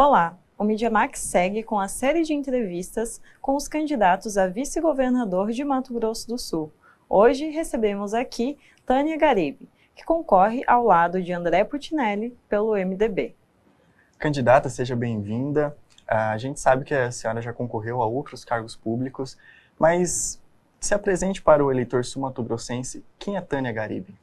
Olá, o MediaMax segue com a série de entrevistas com os candidatos a vice-governador de Mato Grosso do Sul. Hoje recebemos aqui Tânia Garibe, que concorre ao lado de André Putinelli pelo MDB. Candidata, seja bem-vinda. Ah, a gente sabe que a senhora já concorreu a outros cargos públicos, mas se apresente para o eleitor sul-mato-grossense, quem é Tânia Garibe?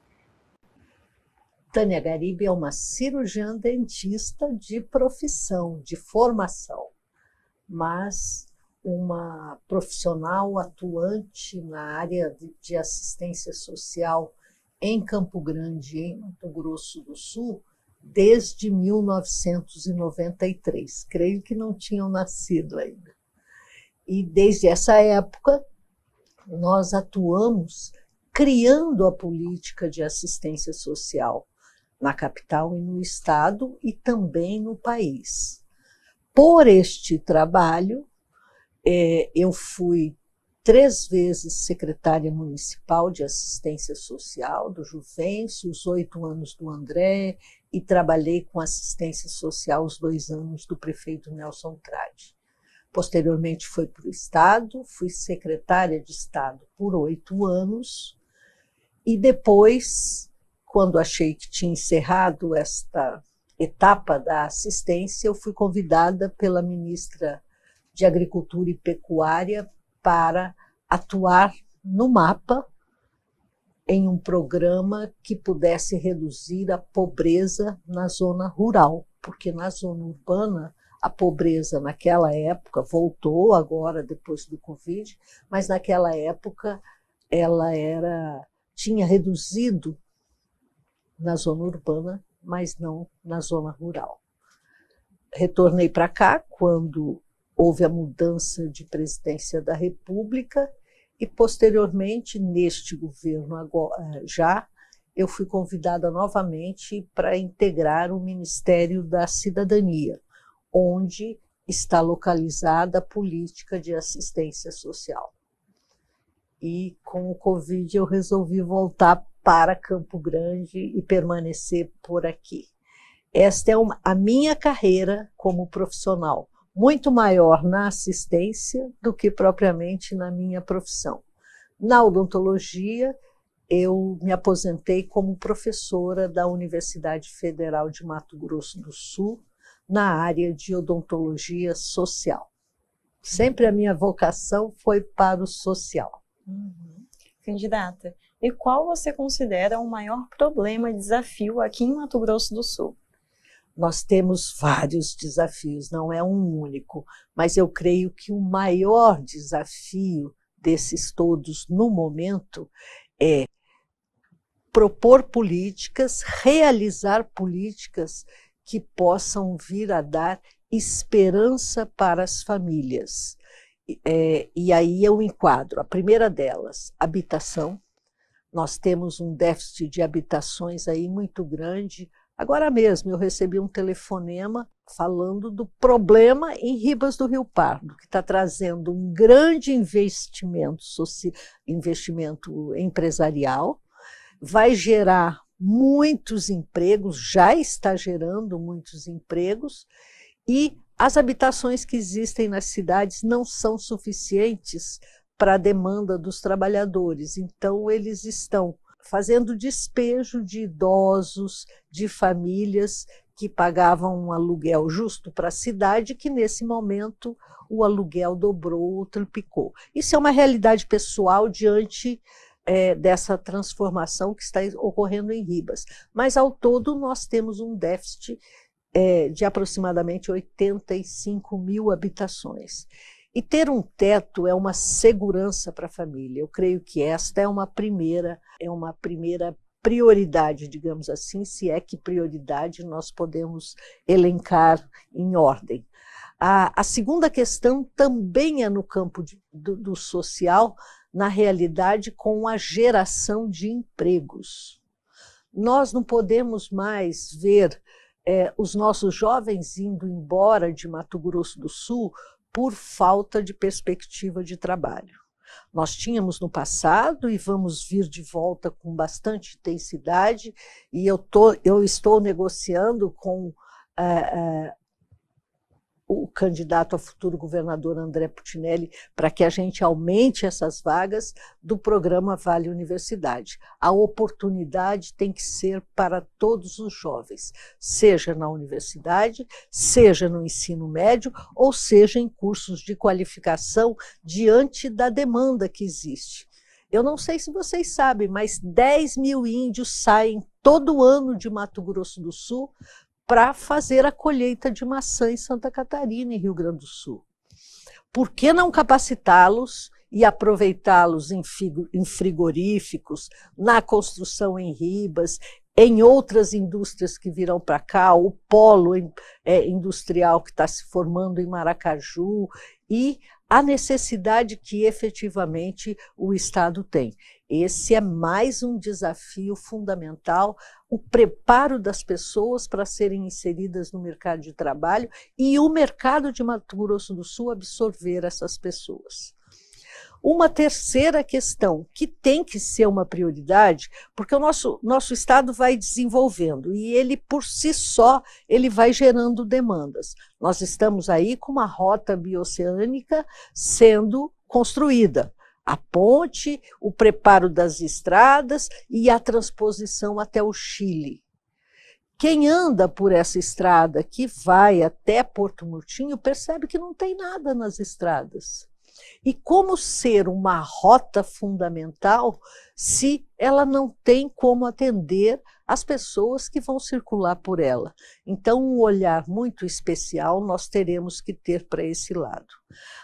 Tânia Garibe é uma cirurgiã dentista de profissão, de formação, mas uma profissional atuante na área de, de assistência social em Campo Grande, em Mato Grosso do Sul, desde 1993. Creio que não tinham nascido ainda. E desde essa época, nós atuamos criando a política de assistência social na capital e no estado e também no país. Por este trabalho, é, eu fui três vezes secretária municipal de assistência social do Juvencio, os oito anos do André, e trabalhei com assistência social os dois anos do prefeito Nelson Tradi. Posteriormente fui para o Estado, fui secretária de Estado por oito anos, e depois quando achei que tinha encerrado esta etapa da assistência, eu fui convidada pela ministra de Agricultura e Pecuária para atuar no mapa em um programa que pudesse reduzir a pobreza na zona rural, porque na zona urbana a pobreza naquela época voltou agora depois do Covid, mas naquela época ela era tinha reduzido na zona urbana, mas não na zona rural. Retornei para cá quando houve a mudança de presidência da República e, posteriormente, neste governo agora, eh, já, eu fui convidada novamente para integrar o Ministério da Cidadania, onde está localizada a política de assistência social. E com o Covid eu resolvi voltar para Campo Grande e permanecer por aqui. Esta é uma, a minha carreira como profissional, muito maior na assistência do que propriamente na minha profissão. Na odontologia, eu me aposentei como professora da Universidade Federal de Mato Grosso do Sul, na área de odontologia social. Sempre a minha vocação foi para o social. Uhum. Candidata, e qual você considera o maior problema e desafio aqui em Mato Grosso do Sul? Nós temos vários desafios, não é um único, mas eu creio que o maior desafio desses todos no momento é propor políticas, realizar políticas que possam vir a dar esperança para as famílias. É, e aí eu enquadro a primeira delas, habitação, nós temos um déficit de habitações aí muito grande. Agora mesmo eu recebi um telefonema falando do problema em Ribas do Rio Pardo, que está trazendo um grande investimento, investimento empresarial, vai gerar muitos empregos, já está gerando muitos empregos, e as habitações que existem nas cidades não são suficientes para a demanda dos trabalhadores. Então, eles estão fazendo despejo de idosos, de famílias que pagavam um aluguel justo para a cidade, que nesse momento o aluguel dobrou, triplicou. Isso é uma realidade pessoal diante é, dessa transformação que está ocorrendo em Ribas. Mas, ao todo, nós temos um déficit é, de aproximadamente 85 mil habitações. E ter um teto é uma segurança para a família. Eu creio que esta é uma primeira, é uma primeira prioridade, digamos assim, se é que prioridade nós podemos elencar em ordem. A, a segunda questão também é no campo de, do, do social, na realidade, com a geração de empregos. Nós não podemos mais ver é, os nossos jovens indo embora de Mato Grosso do Sul por falta de perspectiva de trabalho. Nós tínhamos no passado e vamos vir de volta com bastante intensidade, e eu, tô, eu estou negociando com é, é, o candidato a futuro governador André Putinelli para que a gente aumente essas vagas do programa Vale Universidade. A oportunidade tem que ser para todos os jovens, seja na universidade, seja no ensino médio ou seja em cursos de qualificação diante da demanda que existe. Eu não sei se vocês sabem, mas 10 mil índios saem todo ano de Mato Grosso do Sul para fazer a colheita de maçã em Santa Catarina e Rio Grande do Sul. Por que não capacitá-los e aproveitá-los em, em frigoríficos, na construção em ribas, em outras indústrias que virão para cá, o polo é, industrial que está se formando em Maracaju e a necessidade que efetivamente o Estado tem. Esse é mais um desafio fundamental, o preparo das pessoas para serem inseridas no mercado de trabalho e o mercado de Mato Grosso do Sul absorver essas pessoas. Uma terceira questão, que tem que ser uma prioridade, porque o nosso, nosso Estado vai desenvolvendo e ele, por si só, ele vai gerando demandas. Nós estamos aí com uma rota bioceânica sendo construída a ponte, o preparo das estradas e a transposição até o Chile. Quem anda por essa estrada que vai até Porto Murtinho percebe que não tem nada nas estradas. E como ser uma rota fundamental se ela não tem como atender as pessoas que vão circular por ela. Então, um olhar muito especial nós teremos que ter para esse lado.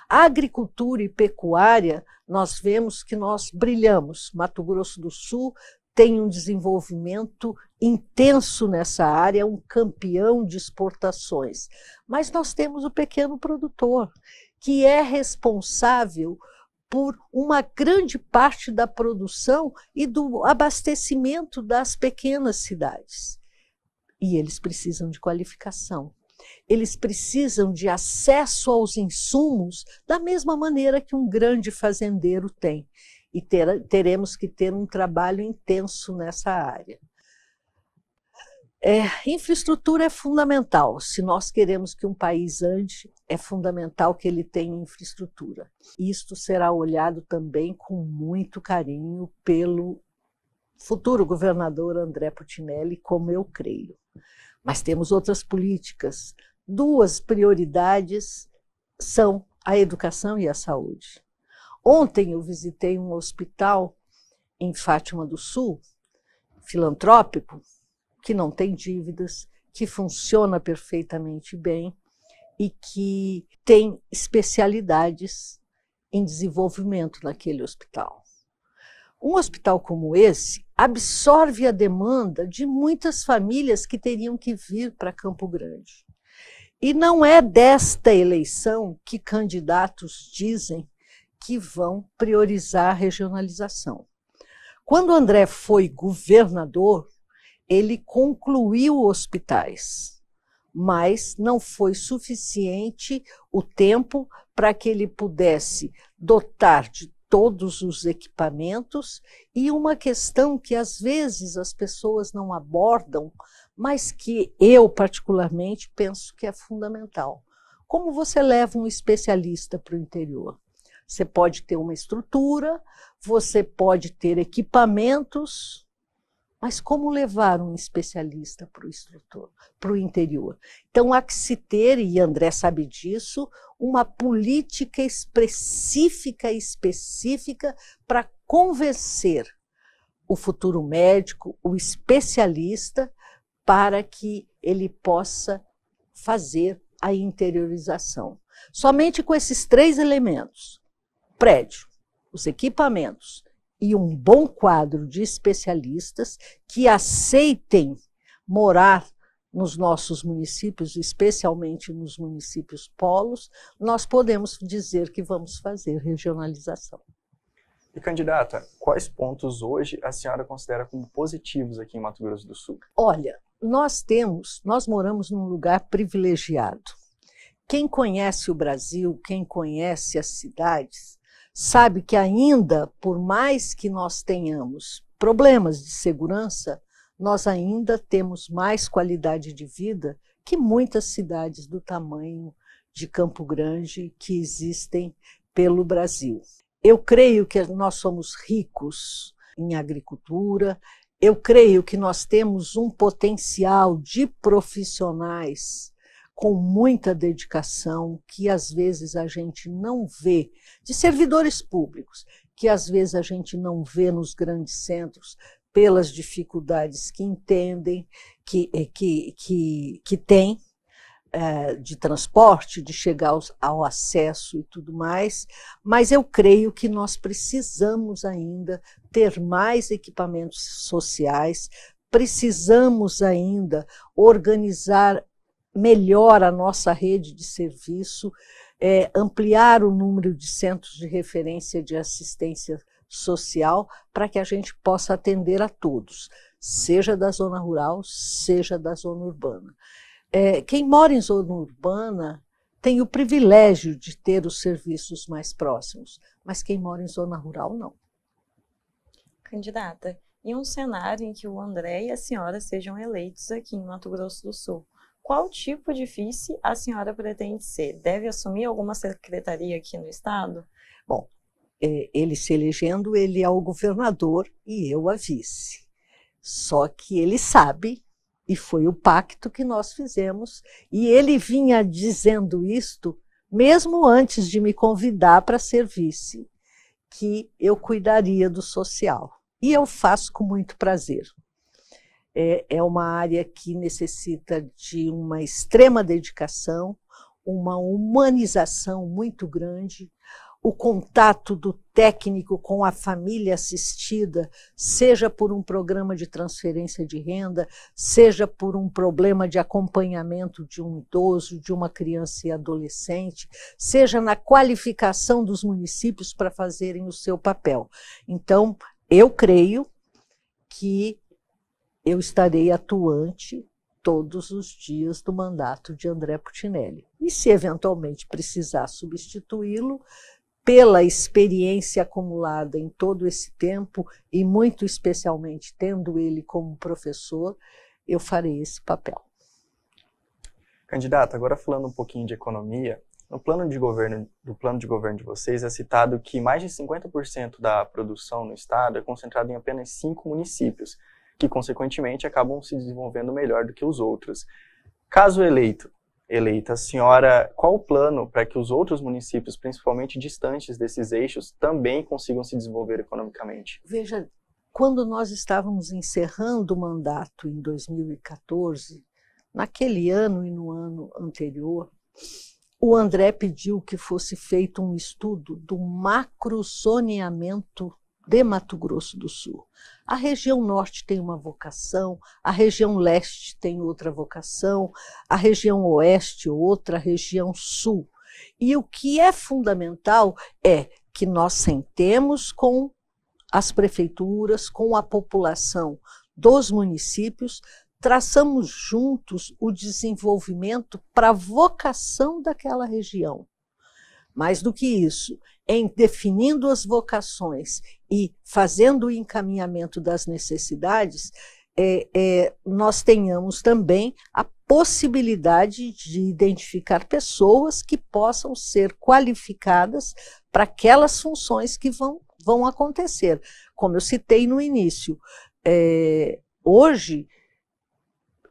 A agricultura e pecuária, nós vemos que nós brilhamos. Mato Grosso do Sul tem um desenvolvimento intenso nessa área, é um campeão de exportações. Mas nós temos o pequeno produtor, que é responsável por uma grande parte da produção e do abastecimento das pequenas cidades. E eles precisam de qualificação. Eles precisam de acesso aos insumos da mesma maneira que um grande fazendeiro tem. E ter, teremos que ter um trabalho intenso nessa área. É, infraestrutura é fundamental se nós queremos que um país ande é fundamental que ele tenha infraestrutura. Isto será olhado também com muito carinho pelo futuro governador André Putinelli, como eu creio. Mas temos outras políticas. Duas prioridades são a educação e a saúde. Ontem eu visitei um hospital em Fátima do Sul, filantrópico, que não tem dívidas, que funciona perfeitamente bem e que tem especialidades em desenvolvimento naquele hospital. Um hospital como esse absorve a demanda de muitas famílias que teriam que vir para Campo Grande. E não é desta eleição que candidatos dizem que vão priorizar a regionalização. Quando André foi governador, ele concluiu hospitais mas não foi suficiente o tempo para que ele pudesse dotar de todos os equipamentos e uma questão que às vezes as pessoas não abordam, mas que eu particularmente penso que é fundamental. Como você leva um especialista para o interior? Você pode ter uma estrutura, você pode ter equipamentos, mas como levar um especialista para o instrutor, para o interior? Então há que se ter, e André sabe disso, uma política específica, específica para convencer o futuro médico, o especialista, para que ele possa fazer a interiorização. Somente com esses três elementos: prédio, os equipamentos e um bom quadro de especialistas que aceitem morar nos nossos municípios, especialmente nos municípios polos, nós podemos dizer que vamos fazer regionalização. E candidata, quais pontos hoje a senhora considera como positivos aqui em Mato Grosso do Sul? Olha, nós temos, nós moramos num lugar privilegiado. Quem conhece o Brasil, quem conhece as cidades, sabe que ainda, por mais que nós tenhamos problemas de segurança, nós ainda temos mais qualidade de vida que muitas cidades do tamanho de Campo Grande que existem pelo Brasil. Eu creio que nós somos ricos em agricultura, eu creio que nós temos um potencial de profissionais com muita dedicação, que às vezes a gente não vê, de servidores públicos, que às vezes a gente não vê nos grandes centros, pelas dificuldades que entendem, que, eh, que, que, que têm, é, de transporte, de chegar aos, ao acesso e tudo mais, mas eu creio que nós precisamos ainda ter mais equipamentos sociais, precisamos ainda organizar melhor a nossa rede de serviço, é, ampliar o número de centros de referência de assistência social para que a gente possa atender a todos, seja da zona rural, seja da zona urbana. É, quem mora em zona urbana tem o privilégio de ter os serviços mais próximos, mas quem mora em zona rural não. Candidata, em um cenário em que o André e a senhora sejam eleitos aqui em Mato Grosso do Sul, qual tipo de vice a senhora pretende ser? Deve assumir alguma secretaria aqui no Estado? Bom, é, ele se elegendo, ele é o governador e eu a vice. Só que ele sabe, e foi o pacto que nós fizemos, e ele vinha dizendo isto mesmo antes de me convidar para ser vice, que eu cuidaria do social. E eu faço com muito prazer é, é uma área que necessita de uma extrema dedicação, uma humanização muito grande, o contato do técnico com a família assistida, seja por um programa de transferência de renda, seja por um problema de acompanhamento de um idoso, de uma criança e adolescente, seja na qualificação dos municípios para fazerem o seu papel. Então, eu creio que eu estarei atuante todos os dias do mandato de André Putinelli. E se eventualmente precisar substituí-lo, pela experiência acumulada em todo esse tempo e muito especialmente tendo ele como professor, eu farei esse papel. Candidata, agora falando um pouquinho de economia, no plano de governo, do plano de governo de vocês é citado que mais de 50% da produção no estado é concentrada em apenas cinco municípios que, consequentemente, acabam se desenvolvendo melhor do que os outros. Caso eleito, eleita, a senhora, qual o plano para que os outros municípios, principalmente distantes desses eixos, também consigam se desenvolver economicamente? Veja, quando nós estávamos encerrando o mandato em 2014, naquele ano e no ano anterior, o André pediu que fosse feito um estudo do macro de Mato Grosso do Sul. A região norte tem uma vocação, a região leste tem outra vocação, a região oeste outra, a região sul. E o que é fundamental é que nós sentemos com as prefeituras, com a população dos municípios, traçamos juntos o desenvolvimento para a vocação daquela região. Mais do que isso, em definindo as vocações e fazendo o encaminhamento das necessidades, é, é, nós tenhamos também a possibilidade de identificar pessoas que possam ser qualificadas para aquelas funções que vão, vão acontecer. Como eu citei no início, é, hoje,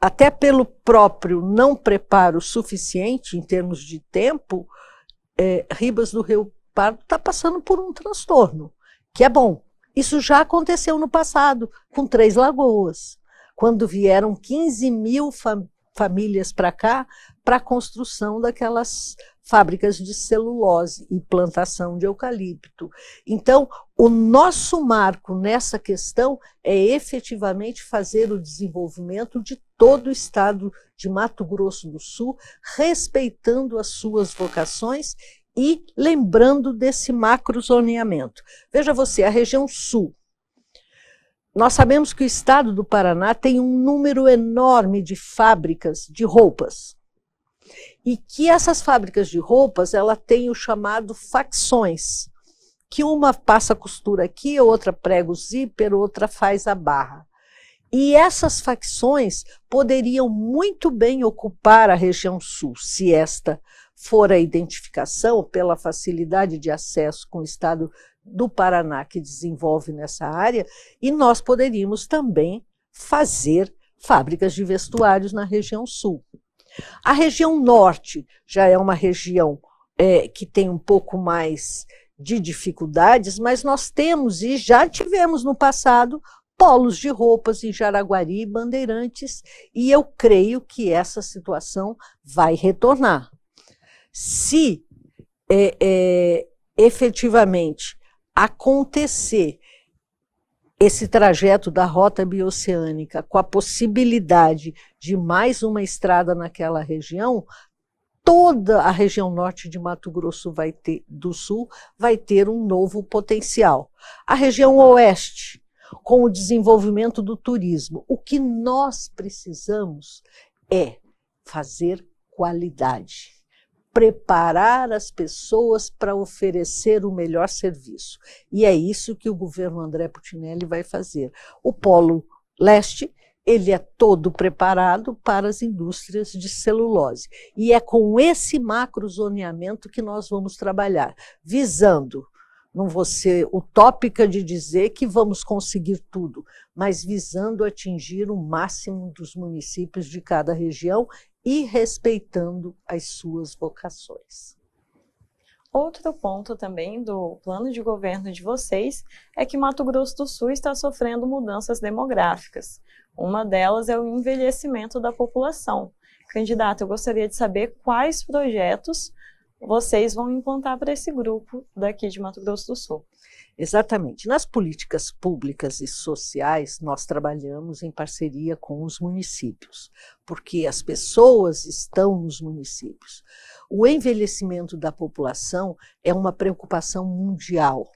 até pelo próprio não preparo suficiente em termos de tempo, é, Ribas do Rio Pardo está passando por um transtorno que é bom. Isso já aconteceu no passado, com Três Lagoas, quando vieram 15 mil fam famílias para cá para a construção daquelas fábricas de celulose e plantação de eucalipto. Então, o nosso marco nessa questão é efetivamente fazer o desenvolvimento de todo o estado de Mato Grosso do Sul, respeitando as suas vocações e lembrando desse macrozoneamento. Veja você, a região sul. Nós sabemos que o estado do Paraná tem um número enorme de fábricas de roupas. E que essas fábricas de roupas, ela tem o chamado facções, que uma passa costura aqui, outra prega o zíper, outra faz a barra. E essas facções poderiam muito bem ocupar a região sul, se esta fora a identificação pela facilidade de acesso com o Estado do Paraná que desenvolve nessa área, e nós poderíamos também fazer fábricas de vestuários na região sul. A região norte já é uma região é, que tem um pouco mais de dificuldades, mas nós temos e já tivemos no passado polos de roupas em Jaraguari e Bandeirantes, e eu creio que essa situação vai retornar se é, é, efetivamente acontecer esse trajeto da rota bioceânica com a possibilidade de mais uma estrada naquela região, toda a região norte de Mato Grosso vai ter, do Sul vai ter um novo potencial. A região oeste, com o desenvolvimento do turismo, o que nós precisamos é fazer qualidade preparar as pessoas para oferecer o melhor serviço. E é isso que o governo André Putinelli vai fazer. O Polo Leste, ele é todo preparado para as indústrias de celulose. E é com esse macrozoneamento que nós vamos trabalhar, visando não vou ser utópica de dizer que vamos conseguir tudo, mas visando atingir o máximo dos municípios de cada região e respeitando as suas vocações. Outro ponto também do plano de governo de vocês é que Mato Grosso do Sul está sofrendo mudanças demográficas. Uma delas é o envelhecimento da população. Candidato, eu gostaria de saber quais projetos vocês vão implantar para esse grupo daqui de Mato Grosso do Sul. Exatamente. Nas políticas públicas e sociais, nós trabalhamos em parceria com os municípios, porque as pessoas estão nos municípios. O envelhecimento da população é uma preocupação mundial.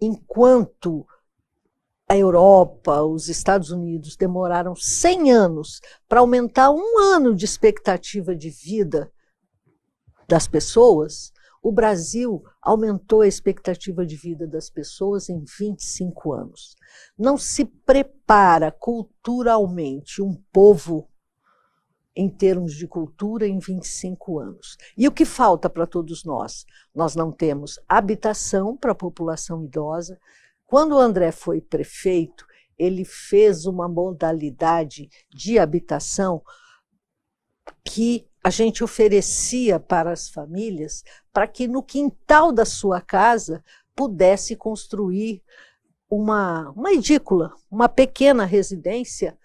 Enquanto a Europa, os Estados Unidos demoraram 100 anos para aumentar um ano de expectativa de vida das pessoas, o Brasil aumentou a expectativa de vida das pessoas em 25 anos. Não se prepara culturalmente um povo em termos de cultura em 25 anos. E o que falta para todos nós? Nós não temos habitação para a população idosa. Quando o André foi prefeito, ele fez uma modalidade de habitação que a gente oferecia para as famílias para que no quintal da sua casa pudesse construir uma, uma edícula, uma pequena residência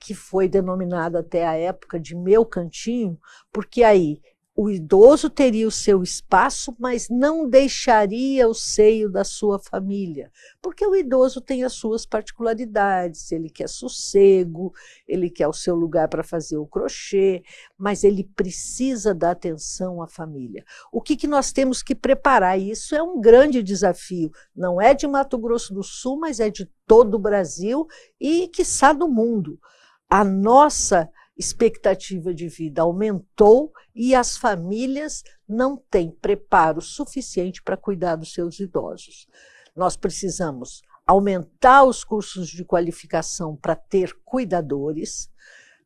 que foi denominada até a época de meu cantinho, porque aí o idoso teria o seu espaço, mas não deixaria o seio da sua família, porque o idoso tem as suas particularidades, ele quer sossego, ele quer o seu lugar para fazer o crochê, mas ele precisa dar atenção à família. O que, que nós temos que preparar? E isso é um grande desafio, não é de Mato Grosso do Sul, mas é de todo o Brasil e, quiçá, do mundo. A nossa expectativa de vida aumentou e as famílias não têm preparo suficiente para cuidar dos seus idosos. Nós precisamos aumentar os cursos de qualificação para ter cuidadores,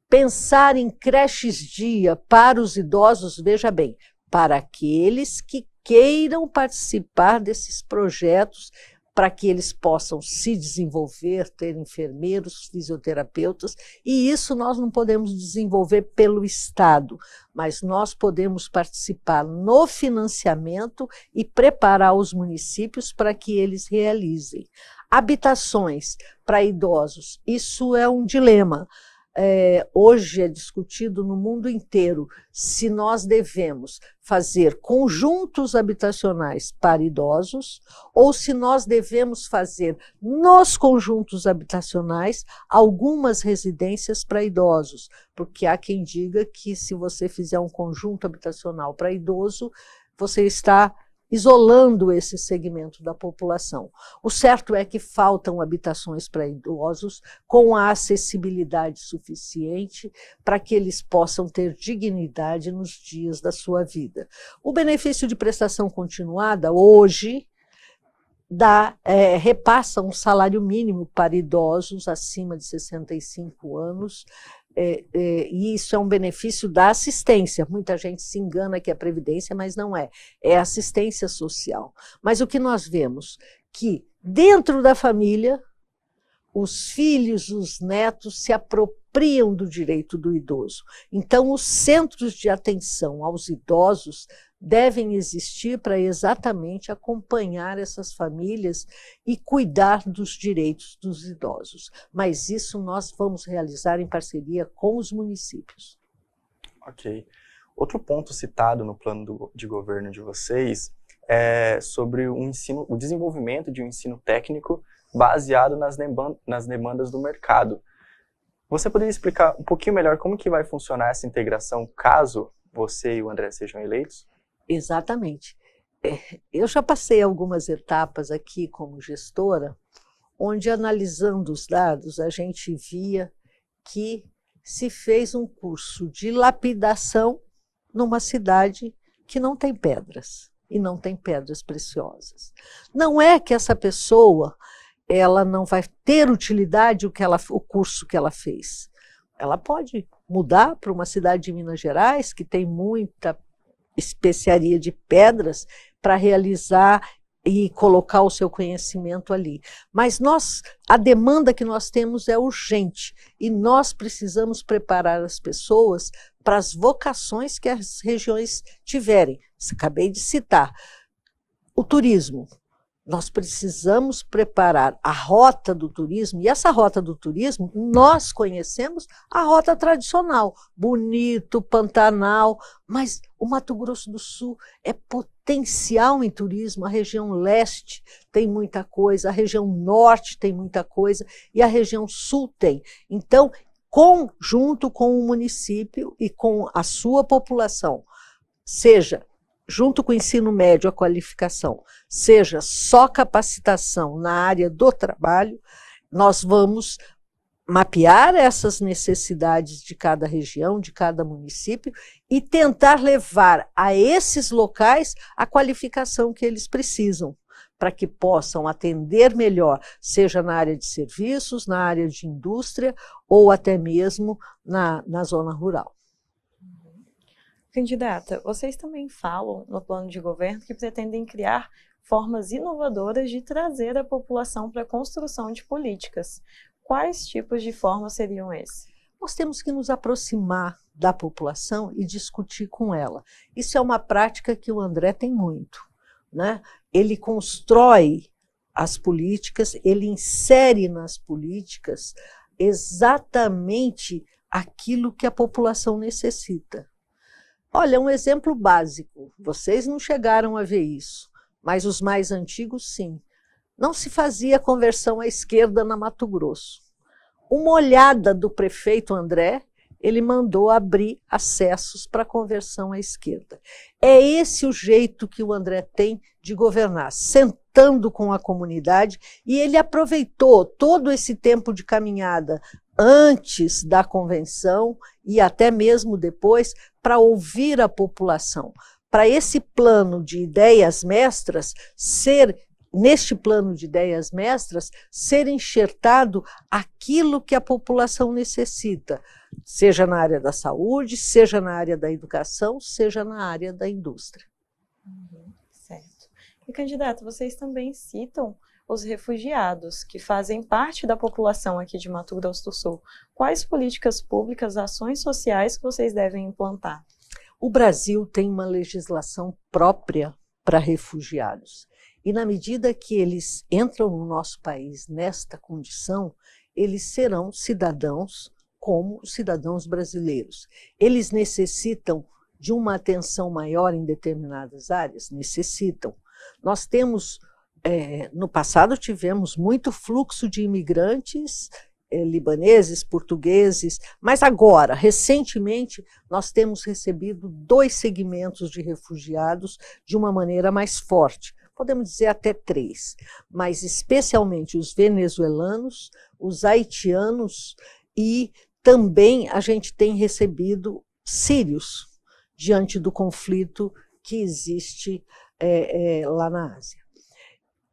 pensar em creches dia para os idosos, veja bem, para aqueles que queiram participar desses projetos para que eles possam se desenvolver, ter enfermeiros, fisioterapeutas, e isso nós não podemos desenvolver pelo Estado, mas nós podemos participar no financiamento e preparar os municípios para que eles realizem. Habitações para idosos, isso é um dilema é, hoje é discutido no mundo inteiro se nós devemos fazer conjuntos habitacionais para idosos ou se nós devemos fazer nos conjuntos habitacionais algumas residências para idosos, porque há quem diga que se você fizer um conjunto habitacional para idoso, você está isolando esse segmento da população. O certo é que faltam habitações para idosos com a acessibilidade suficiente para que eles possam ter dignidade nos dias da sua vida. O benefício de prestação continuada, hoje, dá, é, repassa um salário mínimo para idosos acima de 65 anos é, é, e isso é um benefício da assistência. Muita gente se engana que é previdência, mas não é. É assistência social. Mas o que nós vemos? Que dentro da família, os filhos, os netos se apropriam do direito do idoso. Então, os centros de atenção aos idosos devem existir para exatamente acompanhar essas famílias e cuidar dos direitos dos idosos. Mas isso nós vamos realizar em parceria com os municípios. Ok. Outro ponto citado no plano do, de governo de vocês é sobre o, ensino, o desenvolvimento de um ensino técnico baseado nas, nas demandas do mercado. Você poderia explicar um pouquinho melhor como que vai funcionar essa integração caso você e o André sejam eleitos? Exatamente. É, eu já passei algumas etapas aqui como gestora, onde analisando os dados, a gente via que se fez um curso de lapidação numa cidade que não tem pedras e não tem pedras preciosas. Não é que essa pessoa ela não vai ter utilidade o que ela, o curso que ela fez. Ela pode mudar para uma cidade de Minas Gerais que tem muita especiaria de pedras para realizar e colocar o seu conhecimento ali. Mas nós, a demanda que nós temos é urgente e nós precisamos preparar as pessoas para as vocações que as regiões tiverem. Acabei de citar o turismo, nós precisamos preparar a rota do turismo, e essa rota do turismo nós conhecemos a rota tradicional, Bonito, Pantanal, mas o Mato Grosso do Sul é potencial em turismo, a região leste tem muita coisa, a região norte tem muita coisa e a região sul tem. Então, com, junto com o município e com a sua população, seja junto com o ensino médio, a qualificação seja só capacitação na área do trabalho, nós vamos mapear essas necessidades de cada região, de cada município e tentar levar a esses locais a qualificação que eles precisam para que possam atender melhor, seja na área de serviços, na área de indústria ou até mesmo na, na zona rural. Candidata, vocês também falam no plano de governo que pretendem criar formas inovadoras de trazer a população para a construção de políticas. Quais tipos de formas seriam esses? Nós temos que nos aproximar da população e discutir com ela. Isso é uma prática que o André tem muito. Né? Ele constrói as políticas, ele insere nas políticas exatamente aquilo que a população necessita. Olha, um exemplo básico. Vocês não chegaram a ver isso, mas os mais antigos sim. Não se fazia conversão à esquerda na Mato Grosso. Uma olhada do prefeito André, ele mandou abrir acessos para conversão à esquerda. É esse o jeito que o André tem de governar, sentando com a comunidade, e ele aproveitou todo esse tempo de caminhada antes da convenção e até mesmo depois, para ouvir a população, para esse plano de ideias mestras ser neste plano de ideias mestras ser enxertado aquilo que a população necessita, seja na área da saúde, seja na área da educação, seja na área da indústria. Uhum, certo. E candidato, vocês também citam os refugiados, que fazem parte da população aqui de Mato Grosso do Sul. Quais políticas públicas, ações sociais que vocês devem implantar? O Brasil tem uma legislação própria para refugiados. E na medida que eles entram no nosso país nesta condição, eles serão cidadãos como cidadãos brasileiros. Eles necessitam de uma atenção maior em determinadas áreas? Necessitam. Nós temos é, no passado tivemos muito fluxo de imigrantes é, libaneses, portugueses, mas agora, recentemente, nós temos recebido dois segmentos de refugiados de uma maneira mais forte. Podemos dizer até três, mas especialmente os venezuelanos, os haitianos e também a gente tem recebido sírios diante do conflito que existe é, lá na Ásia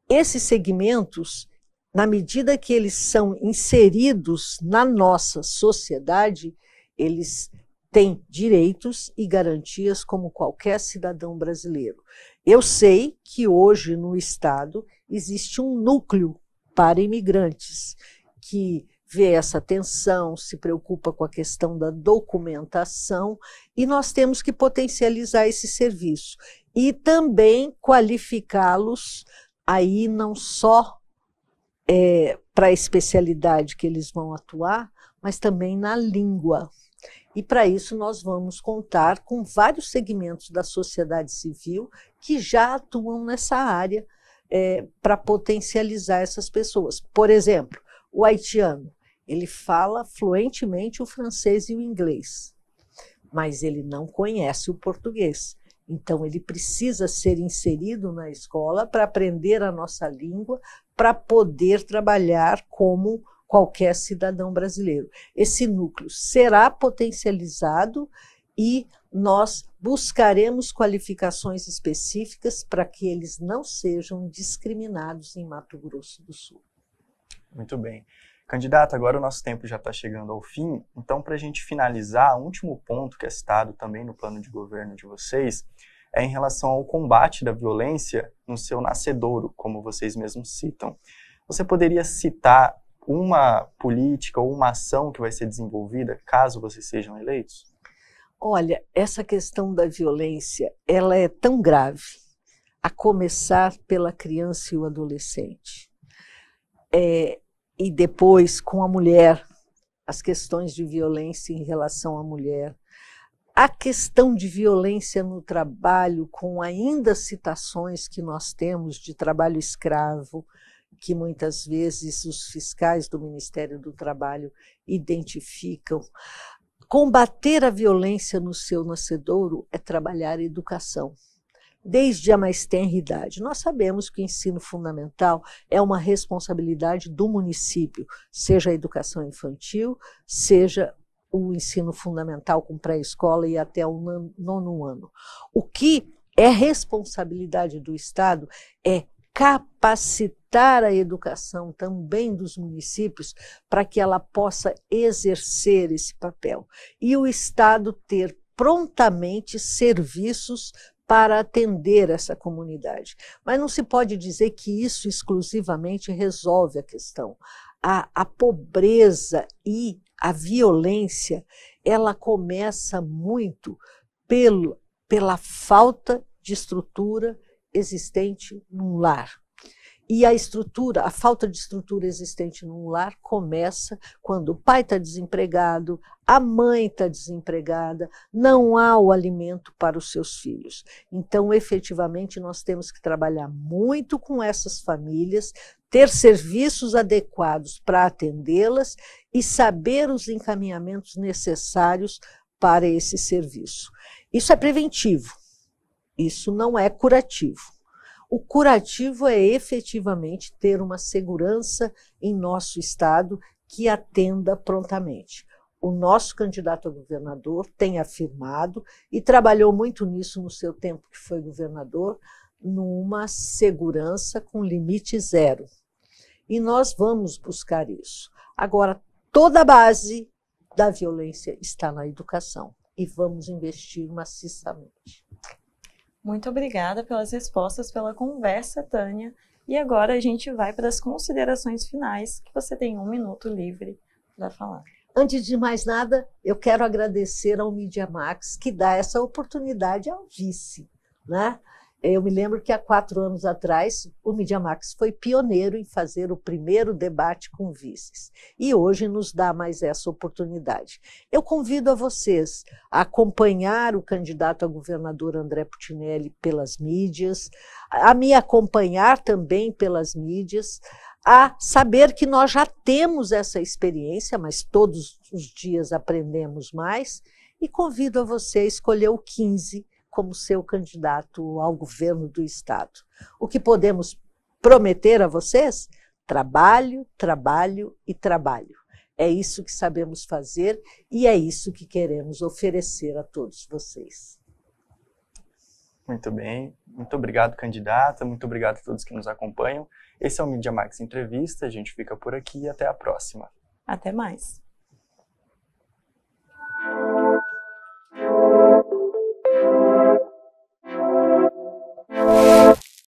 esses segmentos, na medida que eles são inseridos na nossa sociedade, eles têm direitos e garantias como qualquer cidadão brasileiro. Eu sei que hoje no Estado existe um núcleo para imigrantes que vê essa atenção, se preocupa com a questão da documentação e nós temos que potencializar esse serviço e também qualificá-los aí não só é, para a especialidade que eles vão atuar, mas também na língua. E para isso nós vamos contar com vários segmentos da sociedade civil que já atuam nessa área é, para potencializar essas pessoas. Por exemplo, o haitiano, ele fala fluentemente o francês e o inglês, mas ele não conhece o português. Então, ele precisa ser inserido na escola para aprender a nossa língua, para poder trabalhar como qualquer cidadão brasileiro. Esse núcleo será potencializado e nós buscaremos qualificações específicas para que eles não sejam discriminados em Mato Grosso do Sul. Muito bem. Candidato, agora o nosso tempo já está chegando ao fim, então, para a gente finalizar, o último ponto que é citado também no plano de governo de vocês é em relação ao combate da violência no seu nascedouro, como vocês mesmos citam. Você poderia citar uma política ou uma ação que vai ser desenvolvida caso vocês sejam eleitos? Olha, essa questão da violência, ela é tão grave, a começar pela criança e o adolescente. É, e depois com a mulher, as questões de violência em relação à mulher, a questão de violência no trabalho, com ainda citações que nós temos de trabalho escravo, que muitas vezes os fiscais do Ministério do Trabalho identificam. Combater a violência no seu nascedouro é trabalhar educação desde a mais tenra idade. Nós sabemos que o ensino fundamental é uma responsabilidade do município, seja a educação infantil, seja o ensino fundamental com pré-escola e até o nono ano. O que é responsabilidade do Estado é capacitar a educação também dos municípios para que ela possa exercer esse papel e o Estado ter prontamente serviços para atender essa comunidade. Mas não se pode dizer que isso exclusivamente resolve a questão. A, a pobreza e a violência, ela começa muito pelo, pela falta de estrutura existente num lar. E a estrutura, a falta de estrutura existente num lar começa quando o pai está desempregado, a mãe está desempregada, não há o alimento para os seus filhos. Então, efetivamente, nós temos que trabalhar muito com essas famílias, ter serviços adequados para atendê-las e saber os encaminhamentos necessários para esse serviço. Isso é preventivo, isso não é curativo. O curativo é efetivamente ter uma segurança em nosso Estado que atenda prontamente. O nosso candidato a governador tem afirmado e trabalhou muito nisso no seu tempo que foi governador, numa segurança com limite zero. E nós vamos buscar isso. Agora, toda a base da violência está na educação e vamos investir maciçamente. Muito obrigada pelas respostas, pela conversa, Tânia. E agora a gente vai para as considerações finais, que você tem um minuto livre para falar. Antes de mais nada, eu quero agradecer ao Media Max que dá essa oportunidade ao vice, né? Eu me lembro que há quatro anos atrás, o MediaMax foi pioneiro em fazer o primeiro debate com vices. E hoje nos dá mais essa oportunidade. Eu convido a vocês a acompanhar o candidato a governador André Putinelli pelas mídias, a me acompanhar também pelas mídias, a saber que nós já temos essa experiência, mas todos os dias aprendemos mais. E convido a você a escolher o 15 como seu candidato ao governo do Estado. O que podemos prometer a vocês? Trabalho, trabalho e trabalho. É isso que sabemos fazer e é isso que queremos oferecer a todos vocês. Muito bem. Muito obrigado, candidata. Muito obrigado a todos que nos acompanham. Esse é o Media Max Entrevista. A gente fica por aqui e até a próxima. Até mais.